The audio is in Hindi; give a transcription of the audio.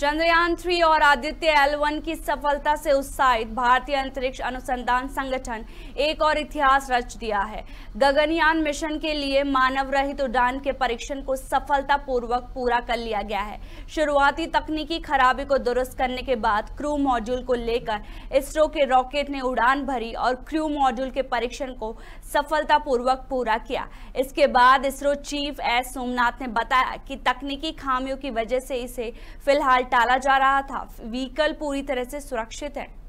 चंद्रयान थ्री और आदित्य एल वन की सफलता से उत्साहित भारतीय अंतरिक्ष अनुसंधान संगठन एक और इतिहास रच दिया है गगनयान मिशन के लिए मानव रहित उड़ान के परीक्षण को सफलतापूर्वक पूरा कर लिया गया है शुरुआती तकनीकी खराबी को दुरुस्त करने के बाद क्रू मॉड्यूल को लेकर इसरो के रॉकेट ने उड़ान भरी और क्रू मॉड्यूल के परीक्षण को सफलतापूर्वक पूरा किया इसके बाद इसरो चीफ एस सोमनाथ ने बताया कि तकनीकी खामियों की वजह से इसे फिलहाल टाला जा रहा था व्हीकल पूरी तरह से सुरक्षित है